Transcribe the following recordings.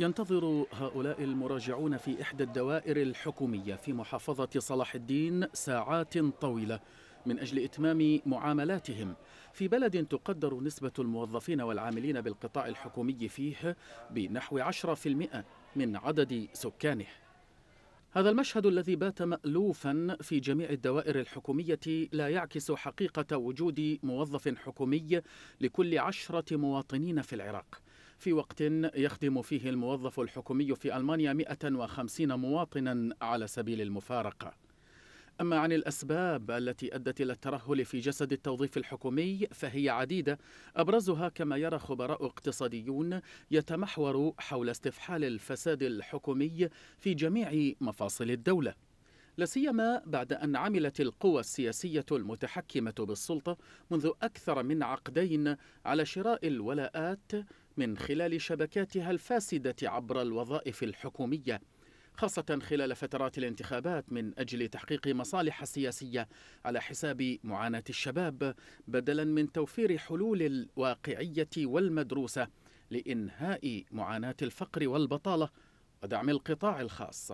ينتظر هؤلاء المراجعون في إحدى الدوائر الحكومية في محافظة صلاح الدين ساعات طويلة من أجل إتمام معاملاتهم في بلد تقدر نسبة الموظفين والعاملين بالقطاع الحكومي فيه بنحو 10% من عدد سكانه هذا المشهد الذي بات مألوفا في جميع الدوائر الحكومية لا يعكس حقيقة وجود موظف حكومي لكل عشرة مواطنين في العراق في وقت يخدم فيه الموظف الحكومي في ألمانيا 150 مواطنا على سبيل المفارقة أما عن الأسباب التي أدت إلى الترهل في جسد التوظيف الحكومي فهي عديدة أبرزها كما يرى خبراء اقتصاديون يتمحور حول استفحال الفساد الحكومي في جميع مفاصل الدولة لسيما بعد أن عملت القوى السياسية المتحكمة بالسلطة منذ أكثر من عقدين على شراء الولاءات من خلال شبكاتها الفاسدة عبر الوظائف الحكومية خاصة خلال فترات الانتخابات من أجل تحقيق مصالح سياسية على حساب معاناة الشباب بدلا من توفير حلول واقعية والمدروسة لإنهاء معاناة الفقر والبطالة ودعم القطاع الخاص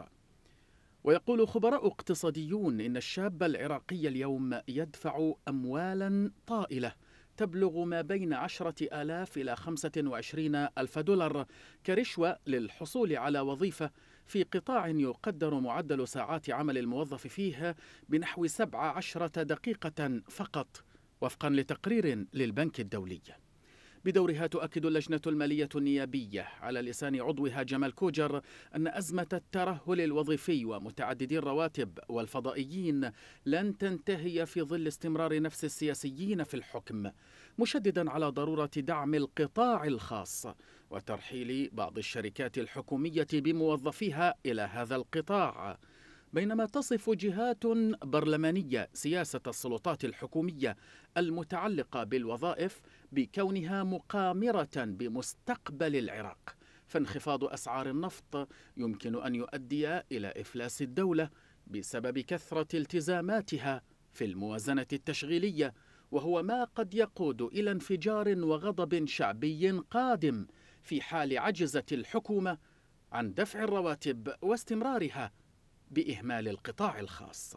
ويقول خبراء اقتصاديون إن الشاب العراقي اليوم يدفع أموالا طائلة تبلغ ما بين عشرة آلاف إلى خمسة وعشرين ألف دولار كرشوة للحصول على وظيفة في قطاع يقدر معدل ساعات عمل الموظف فيه بنحو عشرة دقيقة فقط وفقا لتقرير للبنك الدولي بدورها تؤكد اللجنة المالية النيابية على لسان عضوها جمال كوجر أن أزمة الترهل الوظيفي ومتعددي الرواتب والفضائيين لن تنتهي في ظل استمرار نفس السياسيين في الحكم مشددا على ضرورة دعم القطاع الخاص وترحيل بعض الشركات الحكومية بموظفيها إلى هذا القطاع بينما تصف جهات برلمانية سياسة السلطات الحكومية المتعلقة بالوظائف بكونها مقامرة بمستقبل العراق فانخفاض أسعار النفط يمكن أن يؤدي إلى إفلاس الدولة بسبب كثرة التزاماتها في الموازنة التشغيلية وهو ما قد يقود إلى انفجار وغضب شعبي قادم في حال عجزت الحكومة عن دفع الرواتب واستمرارها باهمال القطاع الخاص